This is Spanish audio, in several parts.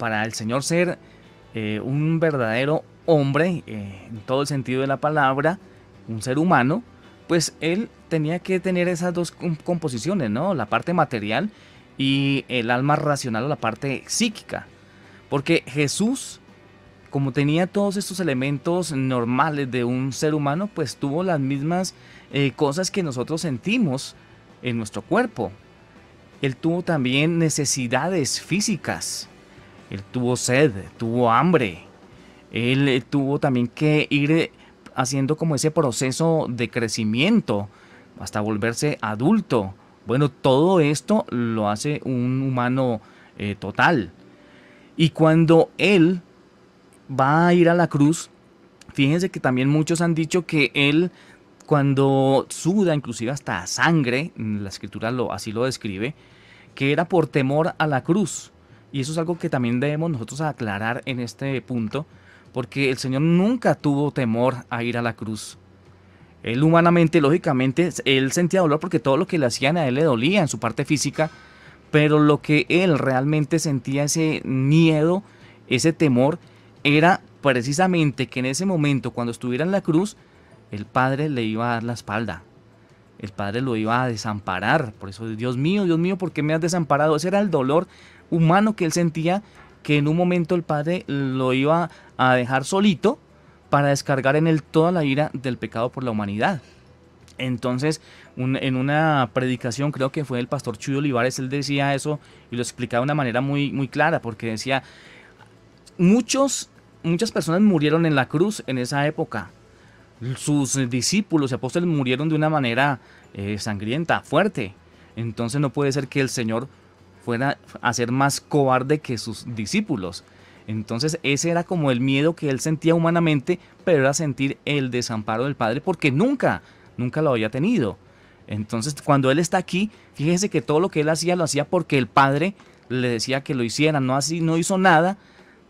para el Señor ser eh, un verdadero hombre, eh, en todo el sentido de la palabra, un ser humano, pues él tenía que tener esas dos composiciones, ¿no? La parte material y el alma racional o la parte psíquica. Porque Jesús, como tenía todos estos elementos normales de un ser humano, pues tuvo las mismas eh, cosas que nosotros sentimos en nuestro cuerpo. Él tuvo también necesidades físicas él tuvo sed, tuvo hambre, él eh, tuvo también que ir eh, haciendo como ese proceso de crecimiento hasta volverse adulto. Bueno, todo esto lo hace un humano eh, total. Y cuando él va a ir a la cruz, fíjense que también muchos han dicho que él cuando suda inclusive hasta sangre, la escritura así lo describe, que era por temor a la cruz. Y eso es algo que también debemos nosotros aclarar en este punto, porque el Señor nunca tuvo temor a ir a la cruz. Él humanamente, lógicamente, él sentía dolor porque todo lo que le hacían a él le dolía en su parte física, pero lo que él realmente sentía ese miedo, ese temor, era precisamente que en ese momento, cuando estuviera en la cruz, el Padre le iba a dar la espalda, el padre lo iba a desamparar. Por eso, Dios mío, Dios mío, ¿por qué me has desamparado? Ese era el dolor humano que él sentía, que en un momento el padre lo iba a dejar solito para descargar en él toda la ira del pecado por la humanidad. Entonces, en una predicación, creo que fue el pastor Chuyo Olivares, él decía eso y lo explicaba de una manera muy, muy clara, porque decía, muchos, muchas personas murieron en la cruz en esa época, sus eh, discípulos y apóstoles murieron de una manera eh, sangrienta, fuerte. Entonces no puede ser que el Señor fuera a ser más cobarde que sus discípulos. Entonces ese era como el miedo que él sentía humanamente, pero era sentir el desamparo del Padre porque nunca, nunca lo había tenido. Entonces cuando él está aquí, fíjese que todo lo que él hacía lo hacía porque el Padre le decía que lo hiciera, no así, no hizo nada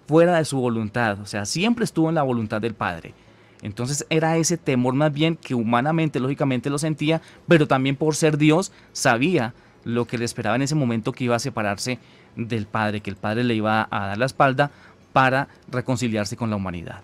fuera de su voluntad, o sea, siempre estuvo en la voluntad del Padre. Entonces era ese temor más bien que humanamente, lógicamente lo sentía, pero también por ser Dios sabía lo que le esperaba en ese momento que iba a separarse del Padre, que el Padre le iba a dar la espalda para reconciliarse con la humanidad.